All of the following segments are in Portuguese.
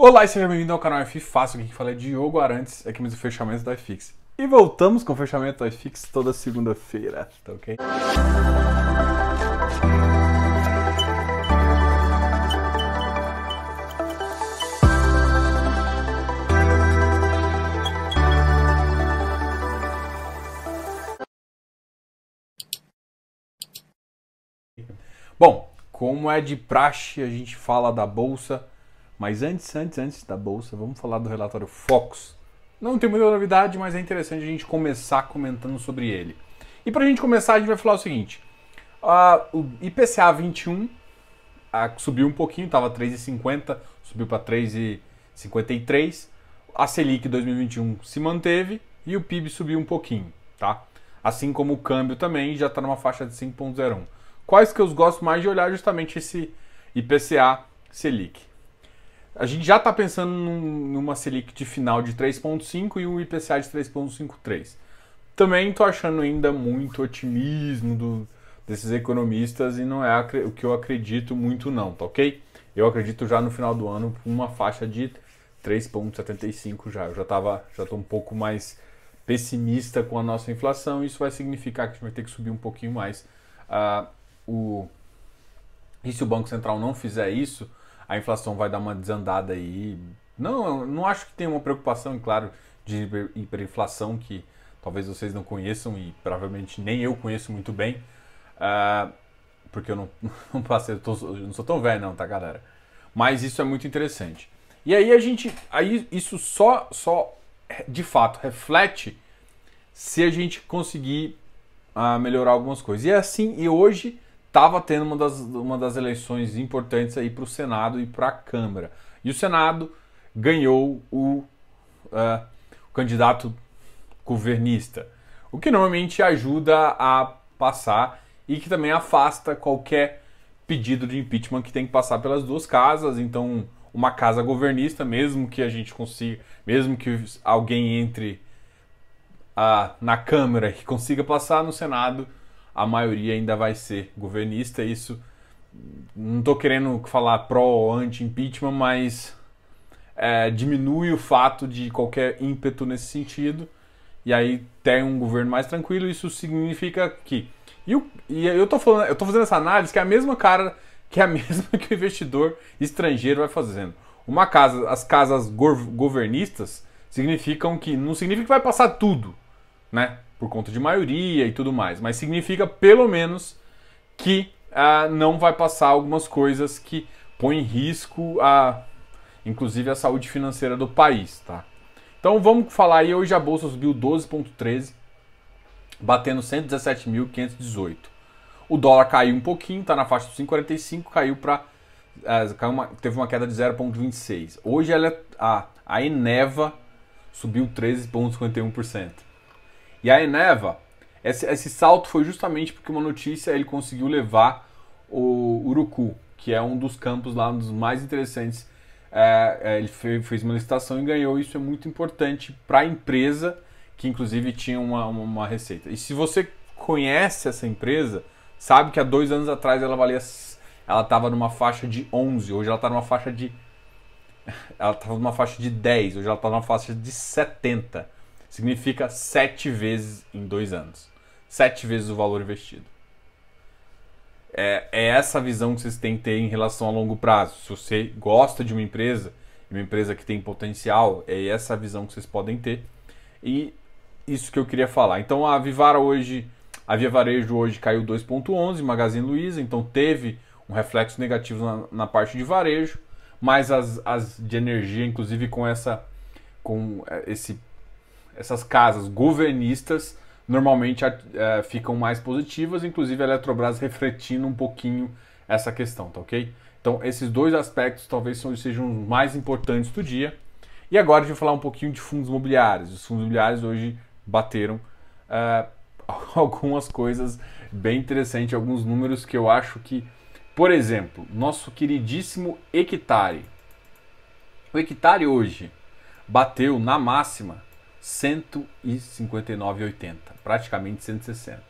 Olá e seja bem-vindo ao canal F Fácil, quem fala é Diogo Arantes, aqui mesmo o fechamento da iFix. E voltamos com o fechamento da iFix toda segunda-feira, tá ok? Bom, como é de praxe, a gente fala da bolsa mas antes, antes, antes da bolsa, vamos falar do relatório Focus. Não tem muita novidade, mas é interessante a gente começar comentando sobre ele. E para a gente começar, a gente vai falar o seguinte: uh, o IPCA 21 uh, ah, subiu um pouquinho, estava 3,50, subiu para 3,53. A Selic 2021 se manteve e o PIB subiu um pouquinho, tá? Assim como o câmbio também já está numa faixa de 5,01. Quais que eu gosto mais de olhar? Justamente esse IPCA Selic. A gente já está pensando num, numa Selic de final de 3,5 e um IPCA de 3,53. Também estou achando ainda muito otimismo do, desses economistas e não é o que eu acredito muito não, tá ok? Eu acredito já no final do ano uma faixa de 3,75 já. Eu já estava, já estou um pouco mais pessimista com a nossa inflação. Isso vai significar que a gente vai ter que subir um pouquinho mais. Ah, o... E se o Banco Central não fizer isso, a inflação vai dar uma desandada aí. Não, não acho que tem uma preocupação, é claro, de hiperinflação que talvez vocês não conheçam e provavelmente nem eu conheço muito bem, uh, porque eu não, não passei, eu, tô, eu não sou tão velho não, tá, galera? Mas isso é muito interessante. E aí a gente, aí isso só, só é, de fato reflete se a gente conseguir uh, melhorar algumas coisas. E é assim, e hoje estava tendo uma das, uma das eleições importantes aí para o Senado e para a Câmara. E o Senado ganhou o, uh, o candidato governista, o que normalmente ajuda a passar e que também afasta qualquer pedido de impeachment que tem que passar pelas duas casas. Então, uma casa governista, mesmo que a gente consiga, mesmo que alguém entre uh, na Câmara e consiga passar no Senado, a maioria ainda vai ser governista. É isso não estou querendo falar pró ou anti-impeachment, mas é, diminui o fato de qualquer ímpeto nesse sentido. E aí tem um governo mais tranquilo. Isso significa que. E, e eu estou falando, eu tô fazendo essa análise que é a mesma cara que é a mesma que o investidor estrangeiro vai fazendo. Uma casa, as casas governistas significam que não significa que vai passar tudo, né? por conta de maioria e tudo mais, mas significa pelo menos que ah, não vai passar algumas coisas que põem em risco a, inclusive a saúde financeira do país, tá? Então vamos falar aí, hoje a bolsa subiu 12.13, batendo 117.518. O dólar caiu um pouquinho, tá na faixa dos 5,45, caiu para ah, teve uma queda de 0,26. Hoje ela, é, a, a Eneva subiu 13,51%. E a Eneva, esse, esse salto foi justamente porque uma notícia ele conseguiu levar o Urucu, que é um dos campos lá, um dos mais interessantes. É, é ele fez uma licitação e ganhou. Isso é muito importante para a empresa, que inclusive tinha uma, uma, uma, receita. E se você conhece essa empresa, sabe que há dois anos atrás ela valia. Ela estava numa faixa de 11, hoje ela está numa faixa de. Ela estava numa faixa de 10, hoje ela está numa faixa de 70 significa sete vezes em dois anos. Sete vezes o valor investido. É, é essa visão que vocês têm que ter em relação a longo prazo. Se você gosta de uma empresa, uma empresa que tem potencial, é essa visão que vocês podem ter. E isso que eu queria falar. Então a Vivara hoje, a Via Varejo hoje caiu 2.11, Magazine Luiza, então teve um reflexo negativo na, na, parte de varejo, mas as, as de energia, inclusive com essa com é, esse essas casas governistas normalmente é, ficam mais positivas, inclusive a Eletrobras refletindo um pouquinho essa questão, tá ok? Então, esses dois aspectos talvez sejam os mais importantes do dia. E agora a gente vai falar um pouquinho de fundos imobiliários. Os fundos imobiliários hoje bateram uh, algumas coisas bem interessantes, alguns números que eu acho que, por exemplo, nosso queridíssimo Hectare. O Hectare hoje bateu na máxima 159,80, praticamente 160.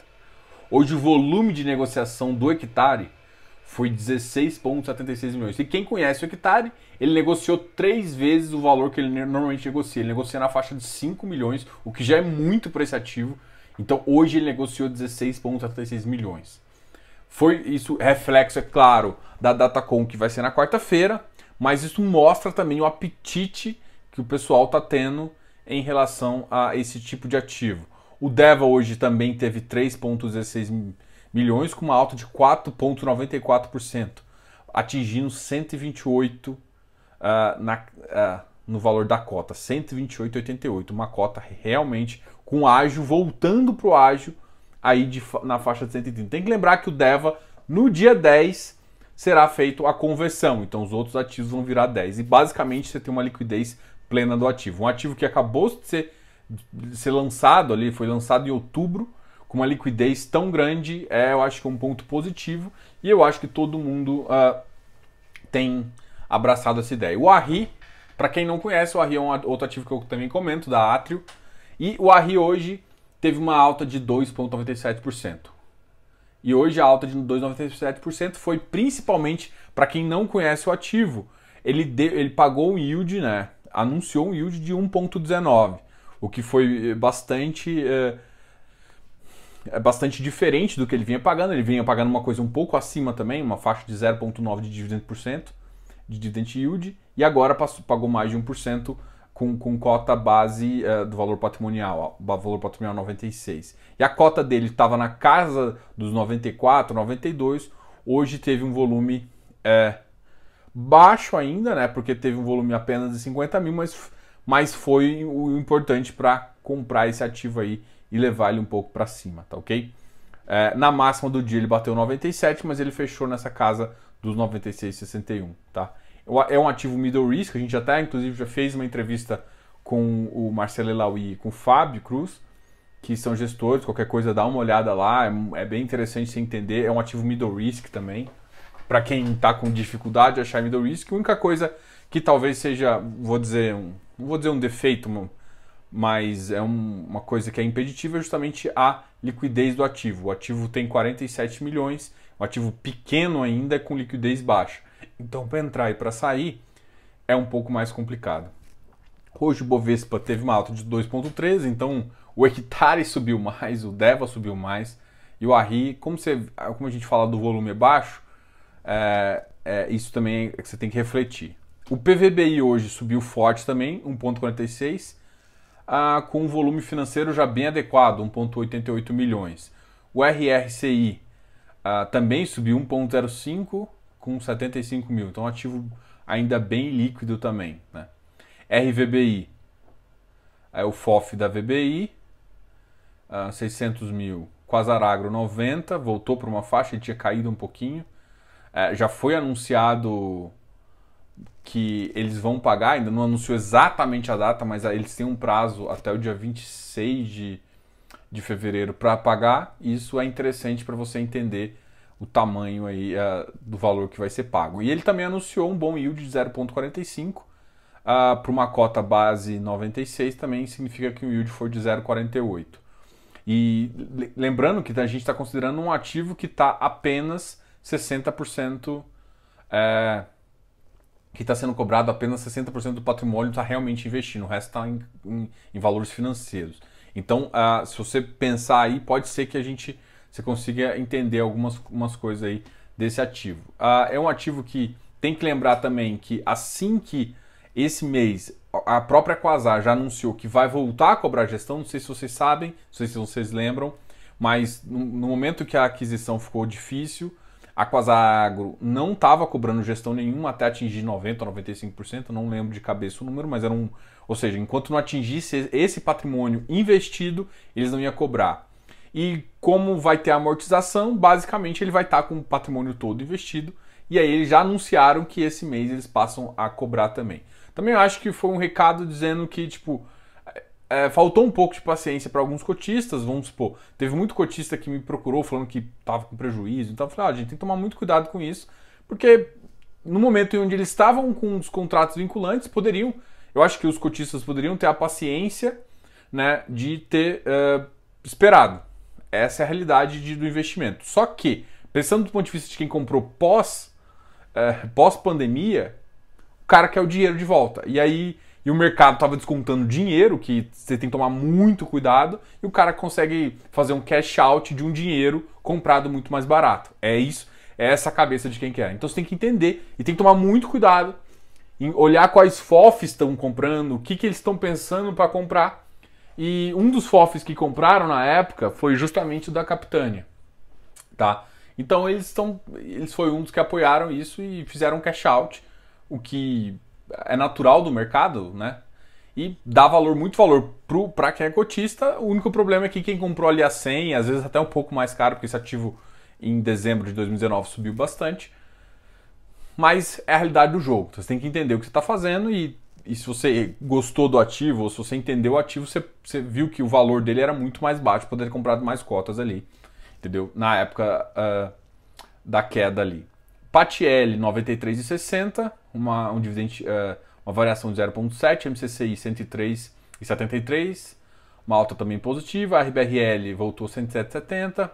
Hoje o volume de negociação do hectare foi 16,76 milhões. E quem conhece o hectare, ele negociou três vezes o valor que ele normalmente negocia. Ele negocia na faixa de 5 milhões, o que já é muito prestativo. Então hoje ele negociou 16,76 milhões. Foi isso reflexo, é claro, da Datacom que vai ser na quarta-feira, mas isso mostra também o apetite que o pessoal está tendo em relação a esse tipo de ativo. O DEVA hoje também teve 3,16 milhões, com uma alta de 4,94%, atingindo 128 uh, ah, na, uh, no valor da cota, 128,88. Uma cota realmente com ágio, voltando para o ágio aí de, na faixa de 130. Tem que lembrar que o DEVA, no dia 10, será feito a conversão. Então os outros ativos vão virar 10. E basicamente você tem uma liquidez plena do ativo. Um ativo que acabou de ser, de ser lançado ali, foi lançado em outubro, com uma liquidez tão grande, é, eu acho que é um ponto positivo e eu acho que todo mundo uh, tem abraçado essa ideia. O ARRI, para quem não conhece, o ARRI é um outro ativo que eu também comento, da Atrio, e o ARRI hoje teve uma alta de 2,97%. E hoje a alta de 2,97% foi principalmente para quem não conhece o ativo. Ele, deu, ele pagou um yield, né? anunciou um yield de 1,19, o que foi eh, bastante. É, é bastante diferente do que ele vinha pagando. Ele vinha pagando uma coisa um pouco acima também, uma faixa de 0,9% de dividend por cento, de dividend yield, e agora passou, pagou mais de 1% com, com cota base uh, do valor patrimonial, ó, valor patrimonial 96. E a cota dele estava na casa dos 94, 92, hoje teve um volume baixo ainda, né? Porque teve um volume apenas de 50 mil, mas, mas foi o importante para comprar esse ativo aí e levar ele um pouco para cima, tá ok? É, na máxima do dia ele bateu 97, mas ele fechou nessa casa dos 96,61, tá? É um ativo middle risk, a gente até inclusive já fez uma entrevista com o Marcelo Elaui e com o Fábio Cruz, que são gestores, qualquer coisa dá uma olhada lá, é, é bem interessante você entender, é um ativo middle risk também, para quem está com dificuldade a achar middle risk, a única coisa que talvez seja, vou dizer, um, vou dizer um defeito, mas é um, uma coisa que é impeditiva é justamente a liquidez do ativo. O ativo tem 47 milhões, um ativo pequeno ainda é com liquidez baixa. Então, para entrar e para sair é um pouco mais complicado. Hoje o Bovespa teve uma alta de 2,13, então o hectare subiu mais, o DEVA subiu mais e o ARRI, como, você, como a gente fala do volume é baixo, é, é, isso também é que você tem que refletir. O PVBI hoje subiu forte também, 1,46, ah, com um volume financeiro já bem adequado, 1,88 milhões. O RRCI ah, também subiu 1,05 com 75 mil, então ativo ainda bem líquido também. Né? RVBI é o FOF da VBI, 600 ah, mil. Quasaragro 90, voltou para uma faixa, ele tinha caído um pouquinho. É, já foi anunciado que eles vão pagar, ainda não anunciou exatamente a data, mas eles têm um prazo até o dia 26 de, de fevereiro para pagar. Isso é interessante para você entender o tamanho aí uh, do valor que vai ser pago. E ele também anunciou um bom yield de 0,45 uh, para uma cota base 96, também significa que o yield for de 0,48. E lembrando que a gente está considerando um ativo que está apenas 60% é, que está sendo cobrado, apenas 60% do patrimônio está realmente investindo, o resto está em, em, em, valores financeiros. Então, uh, se você pensar aí, pode ser que a gente você consiga entender algumas algumas coisas aí desse ativo. Uh, é um ativo que tem que lembrar também que assim que esse mês a própria Quasar já anunciou que vai voltar a cobrar gestão, não sei se vocês sabem, não sei se vocês lembram, mas no, no momento que a aquisição ficou difícil, a Quasagro não estava cobrando gestão nenhuma até atingir 90%, 95%, não lembro de cabeça o número, mas era um. Ou seja, enquanto não atingisse esse patrimônio investido, eles não iam cobrar. E como vai ter amortização, basicamente ele vai estar tá com o patrimônio todo investido. E aí eles já anunciaram que esse mês eles passam a cobrar também. Também acho que foi um recado dizendo que, tipo, é, faltou um pouco de paciência para alguns cotistas, vamos supor. Teve muito cotista que me procurou falando que estava com prejuízo, então eu falei, ah, a gente tem que tomar muito cuidado com isso, porque no momento em onde eles estavam com os contratos vinculantes, poderiam, eu acho que os cotistas poderiam ter a paciência né, de ter uh, esperado. Essa é a realidade de, do investimento. Só que, pensando do ponto de vista de quem comprou pós, uh, pós-pandemia, o cara quer o dinheiro de volta. E aí e o mercado estava descontando dinheiro, que você tem que tomar muito cuidado, e o cara consegue fazer um cash out de um dinheiro comprado muito mais barato. É isso, é essa a cabeça de quem quer. Então você tem que entender e tem que tomar muito cuidado em olhar quais FOFs estão comprando, o que, que eles estão pensando para comprar. E um dos FOFs que compraram na época foi justamente o da Capitânia, tá? Então eles estão, eles foi um dos que apoiaram isso e fizeram um cash out, o que é natural do mercado, né? E dá valor, muito valor para quem é cotista. O único problema é que quem comprou ali a 100, às vezes até um pouco mais caro, porque esse ativo em dezembro de 2019 subiu bastante. Mas é a realidade do jogo. Você tem que entender o que você está fazendo e, e, se você gostou do ativo, ou se você entendeu o ativo, você, você viu que o valor dele era muito mais baixo, poder ter comprado mais cotas ali. Entendeu? Na época uh, da queda ali. Patiel 93,60 uma, um dividend, uh, uma variação de 0,7, MCCI 103,73, uma alta também positiva, a RBRL voltou 107,70,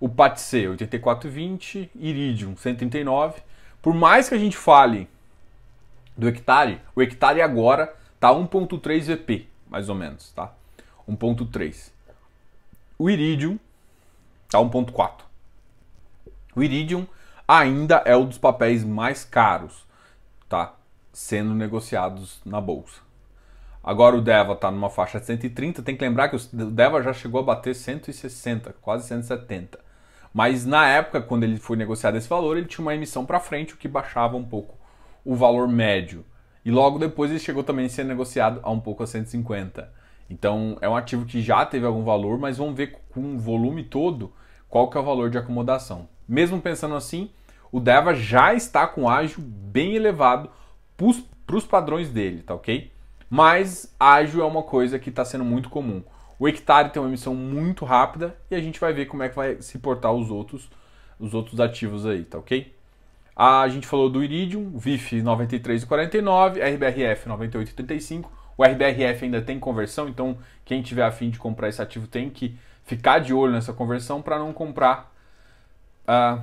o PATC 84,20, Iridium 139. Por mais que a gente fale do hectare, o hectare agora está 1.3 VP, mais ou menos, tá? 1.3. O Iridium está 1.4. O Iridium ainda é um dos papéis mais caros tá sendo negociados na bolsa. Agora o Deva está numa faixa de 130, tem que lembrar que o Deva já chegou a bater 160, quase 170. Mas na época, quando ele foi negociado esse valor, ele tinha uma emissão para frente, o que baixava um pouco o valor médio. E logo depois ele chegou também a ser negociado a um pouco a 150. Então é um ativo que já teve algum valor, mas vamos ver com o volume todo qual que é o valor de acomodação. Mesmo pensando assim, o Deva já está com ágio bem elevado para os padrões dele, tá ok? Mas ágio é uma coisa que está sendo muito comum. O hectare tem uma emissão muito rápida e a gente vai ver como é que vai se portar os outros, os outros ativos aí, tá ok? Ah, a gente falou do Iridium, VIF 93,49, RBRF 98,35. O RBRF ainda tem conversão, então quem tiver afim de comprar esse ativo tem que ficar de olho nessa conversão para não comprar uh,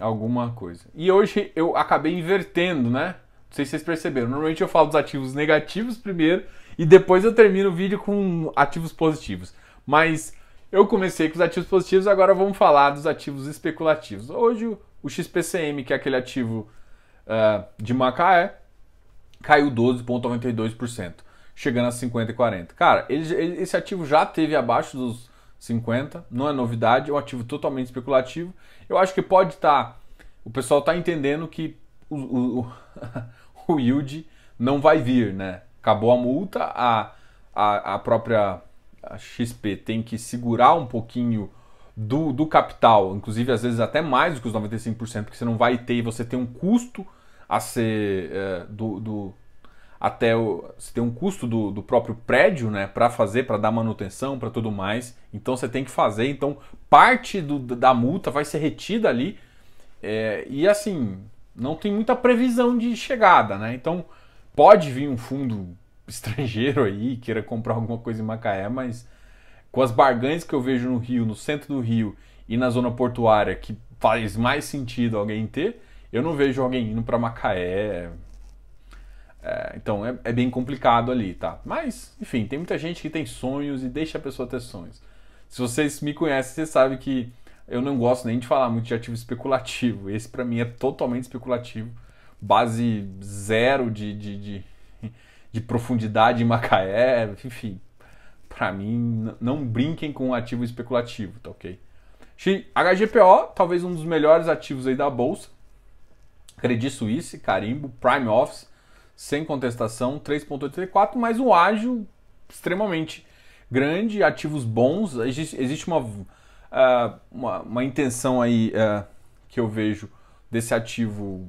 alguma coisa. E hoje eu acabei invertendo, né? Não sei se vocês perceberam. Normalmente eu falo dos ativos negativos primeiro e depois eu termino o vídeo com ativos positivos. Mas eu comecei com os ativos positivos, agora vamos falar dos ativos especulativos. Hoje o XPCM, que é aquele ativo uh, de Macaé, caiu 12,92%, chegando a 50,40. Cara, ele, ele, esse ativo já teve abaixo dos 50, não é novidade, é um ativo totalmente especulativo eu acho que pode estar. Tá, o pessoal está entendendo que o, o, o, yield não vai vir, né? Acabou a multa, a, a, a própria XP tem que segurar um pouquinho do, do capital, inclusive às vezes até mais do que os 95%, que você não vai ter e você tem um custo a ser é, do, do, até o, você tem um custo do, do próprio prédio, né, para fazer, para dar manutenção, para tudo mais. Então você tem que fazer. Então parte do, da multa vai ser retida ali. É, e assim, não tem muita previsão de chegada, né? Então pode vir um fundo estrangeiro aí queira comprar alguma coisa em Macaé, mas com as barganhas que eu vejo no Rio, no centro do Rio e na zona portuária, que faz mais sentido alguém ter, eu não vejo alguém indo para Macaé é, então é, é, bem complicado ali, tá? Mas, enfim, tem muita gente que tem sonhos e deixa a pessoa ter sonhos. Se vocês me conhecem, vocês sabem que eu não gosto nem de falar muito de ativo especulativo. Esse para mim é totalmente especulativo, base zero de, de, de, de profundidade em Macaé, enfim. Para mim, não brinquem com ativo especulativo, tá ok? HGPO, talvez um dos melhores ativos aí da bolsa. Credit Suisse, carimbo, Prime Office sem contestação, 3,84, mas um ágio extremamente grande, ativos bons. Existe uma, uh, uma, uma, intenção aí uh, que eu vejo desse ativo.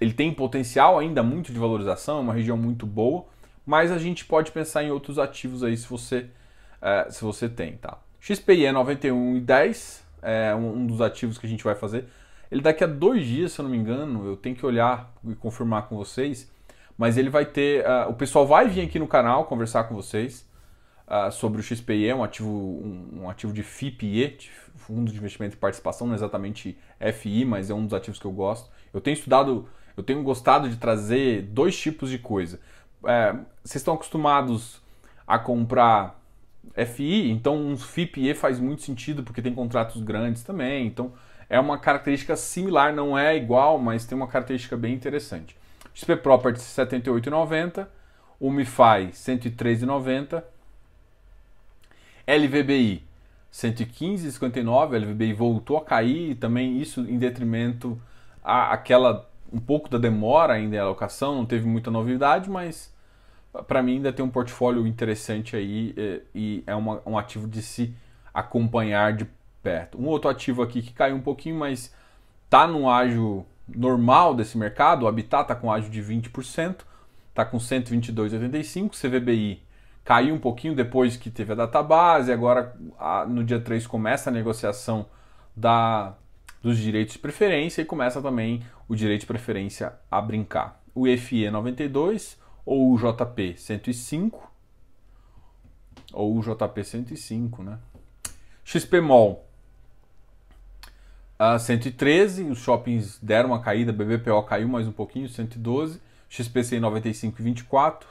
Ele tem potencial ainda muito de valorização, é uma região muito boa, mas a gente pode pensar em outros ativos aí se você, uh, se você tem, tá? XPI é 91,10, é um dos ativos que a gente vai fazer. Ele daqui a dois dias, se eu não me engano, eu tenho que olhar e confirmar com vocês mas ele vai ter. Uh, o pessoal vai vir aqui no canal conversar com vocês uh, sobre o XPE, um ativo, um, um ativo de FIPE, Fundo de Investimento e Participação, não é exatamente FI, mas é um dos ativos que eu gosto. Eu tenho estudado, eu tenho gostado de trazer dois tipos de coisa. É, vocês estão acostumados a comprar FI, então um FIPE faz muito sentido porque tem contratos grandes também. Então é uma característica similar, não é igual, mas tem uma característica bem interessante. XP Properties 78,90, o MiFi 103,90, LVBI 115,59, LVBI voltou a cair e também isso em detrimento à, um pouco da demora ainda em alocação, não teve muita novidade, mas para mim ainda tem um portfólio interessante aí e, é, e é uma, um ativo de se acompanhar de perto. Um outro ativo aqui que caiu um pouquinho, mas tá no ágio normal desse mercado, o Habitat está com ágio de 20%, está com 122,85, CVBI caiu um pouquinho depois que teve a data base, agora no dia 3 começa a negociação da, dos direitos de preferência e começa também o direito de preferência a brincar. O FE 92 ou o JP 105 ou o JP 105, né? XPMOL a 113, os shoppings deram uma caída, BBPO caiu mais um pouquinho, 112, XPC 95,24,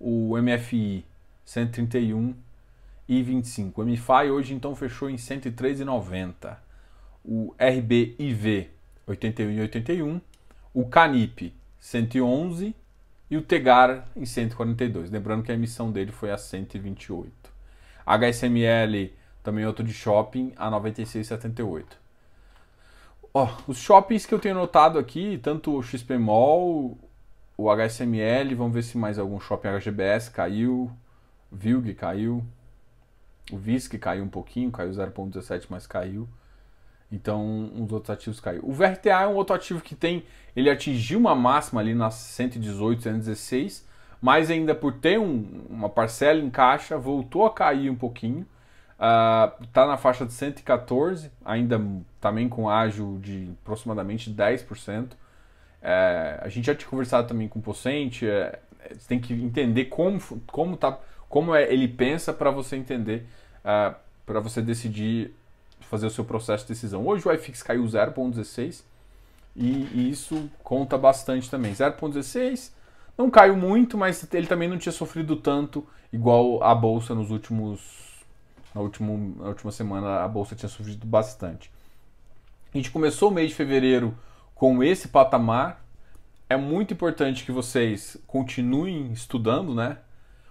o MFI 131,25. O MFI hoje então fechou em 103,90. O RBIV 81,81, o Canip 111 e o Tegar em 142. Lembrando que a emissão dele foi a 128. HSML também outro de shopping a 96,78 os shoppings que eu tenho notado aqui, tanto o XP Mall, o HSML, vamos ver se mais algum shopping HGBS caiu, Vilg caiu, o VISC caiu um pouquinho, caiu 0.17, mas caiu. Então, os outros ativos caiu. O VRTA é um outro ativo que tem, ele atingiu uma máxima ali na 118, 116, mas ainda por ter um, uma parcela em caixa, voltou a cair um pouquinho está ah, uh, na faixa de 114, ainda também com ágio de aproximadamente 10%. É, a gente já tinha conversado também com o Pocente, é, é, você tem que entender como, como, tá, como é, ele pensa para você entender, uh, ah, para você decidir fazer o seu processo de decisão. Hoje o iFix caiu 0,16 e, e isso conta bastante também. 0,16 não caiu muito, mas ele também não tinha sofrido tanto igual a bolsa nos últimos na, última na última semana a bolsa tinha surgido bastante. A gente começou o mês de fevereiro com esse patamar. É muito importante que vocês continuem estudando, né?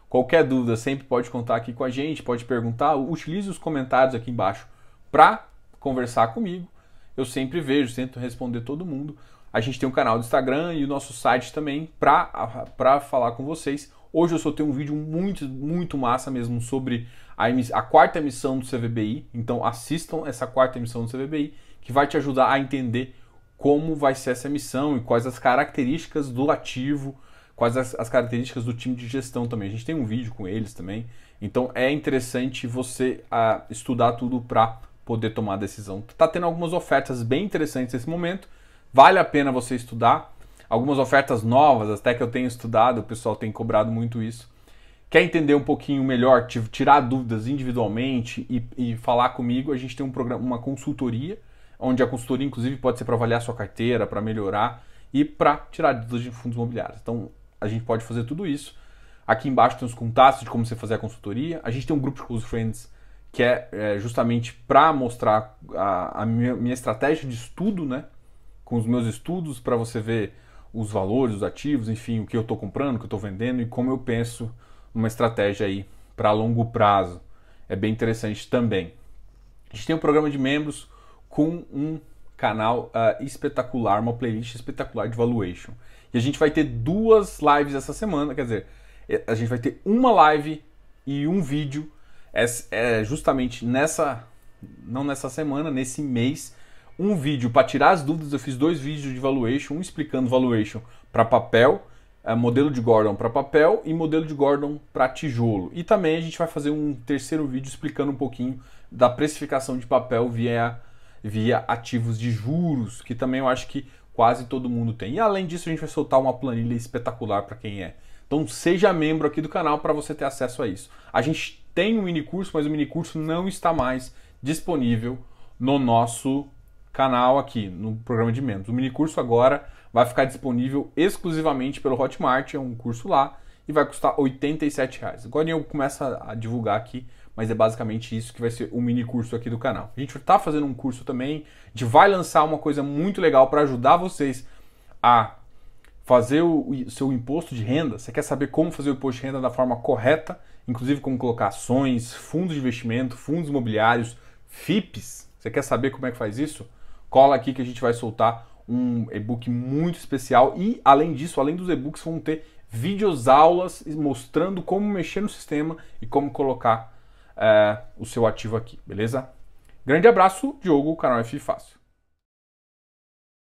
Qualquer dúvida sempre pode contar aqui com a gente, pode perguntar, utilize os comentários aqui embaixo para conversar comigo. Eu sempre vejo, tento responder todo mundo. A gente tem um canal do Instagram e o nosso site também para falar com vocês. Hoje eu tenho um vídeo muito, muito massa mesmo sobre a, a quarta emissão do CVBI. Então assistam essa quarta emissão do CVBI, que vai te ajudar a entender como vai ser essa missão e quais as características do ativo, quais as, as, características do time de gestão também. A gente tem um vídeo com eles também. Então é interessante você a, ah, estudar tudo para poder tomar a decisão. Tá tendo algumas ofertas bem interessantes nesse momento. Vale a pena você estudar. Algumas ofertas novas, até que eu tenho estudado, o pessoal tem cobrado muito isso quer entender um pouquinho melhor, tirar dúvidas individualmente e, e falar comigo, a gente tem um programa, uma consultoria, onde a consultoria, inclusive, pode ser para avaliar sua carteira, para melhorar e para tirar dúvidas de fundos imobiliários. Então, a gente pode fazer tudo isso. Aqui embaixo tem os contatos de como você fazer a consultoria. A gente tem um grupo de Close Friends que é, é justamente para mostrar a, a minha, minha, estratégia de estudo, né? Com os meus estudos, para você ver os valores, os ativos, enfim, o que eu estou comprando, o que eu estou vendendo e como eu penso uma estratégia aí para longo prazo. É bem interessante também. A gente tem um programa de membros com um canal uh, espetacular, uma playlist espetacular de valuation. E a gente vai ter duas lives essa semana, quer dizer, é, a gente vai ter uma live e um vídeo é, é justamente nessa não nessa semana, nesse mês, um vídeo para tirar as dúvidas. Eu fiz dois vídeos de valuation, um explicando valuation para papel é, modelo de Gordon para papel e modelo de Gordon para tijolo. E também a gente vai fazer um terceiro vídeo explicando um pouquinho da precificação de papel via, via ativos de juros, que também eu acho que quase todo mundo tem. E além disso, a gente vai soltar uma planilha espetacular para quem é. Então seja membro aqui do canal para você ter acesso a isso. A gente tem um mini curso, mas o mini curso não está mais disponível no nosso canal aqui, no programa de membros. O mini curso agora vai ficar disponível exclusivamente pelo Hotmart, é um curso lá, e vai custar R$ reais. Agora eu começo a divulgar aqui, mas é basicamente isso que vai ser o mini curso aqui do canal. A gente está fazendo um curso também, a gente vai lançar uma coisa muito legal para ajudar vocês a fazer o seu imposto de renda. Você quer saber como fazer o imposto de renda da forma correta, inclusive como colocar ações, fundos de investimento, fundos imobiliários, FIPs. Você quer saber como é que faz isso? Cola aqui que a gente vai soltar um e-book muito especial e além disso, além dos e-books, vão ter vídeos aulas mostrando como mexer no sistema e como colocar é, o seu ativo aqui, beleza? Grande abraço, Diogo, canal F Fácil.